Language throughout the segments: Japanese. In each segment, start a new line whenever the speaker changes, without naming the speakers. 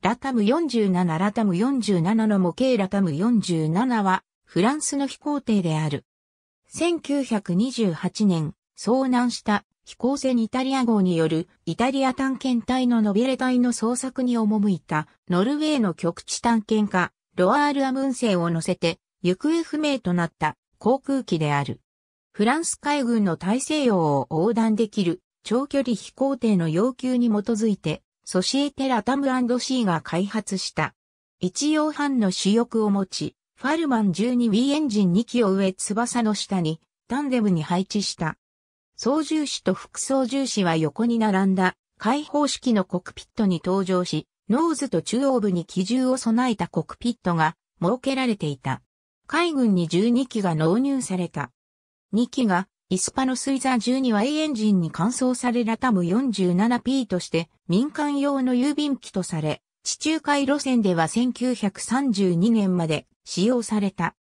ラタム47ラタム47の模型ラタム47はフランスの飛行艇である。1928年遭難した飛行船イタリア号によるイタリア探検隊のノビレ隊の捜索に赴いたノルウェーの極地探検家ロアール・アムンセンを乗せて行方不明となった航空機である。フランス海軍の大西洋を横断できる長距離飛行艇の要求に基づいてソシエテ・ラタムシーが開発した。一応半の主翼を持ち、ファルマン 12V エンジン2機を上翼の下に、タンデムに配置した。操縦士と副操縦士は横に並んだ開放式のコクピットに登場し、ノーズと中央部に機銃を備えたコクピットが設けられていた。海軍に12機が納入された。2機がイスパノスイザー 12Y エンジンに換装されラタム 47P として民間用の郵便機とされ、地中海路線では1932年まで使用された。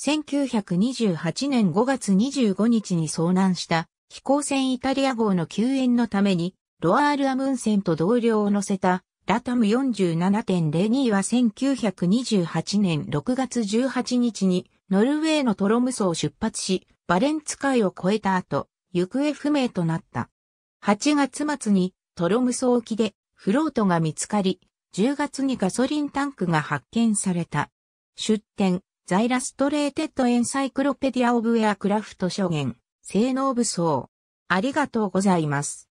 1928年5月25日に遭難した飛行船イタリア号の救援のためにロアール・アムンセンと同僚を乗せたラタム47.02は1928年6月18日にノルウェーのトロムソを出発し、バレンツ海を越えた後、行方不明となった。8月末にトロムソ沖でフロートが見つかり、10月にガソリンタンクが発見された。出典、ザイラストレーテッドエンサイクロペディアオブエアクラフト諸言、性能武装。ありがとうございます。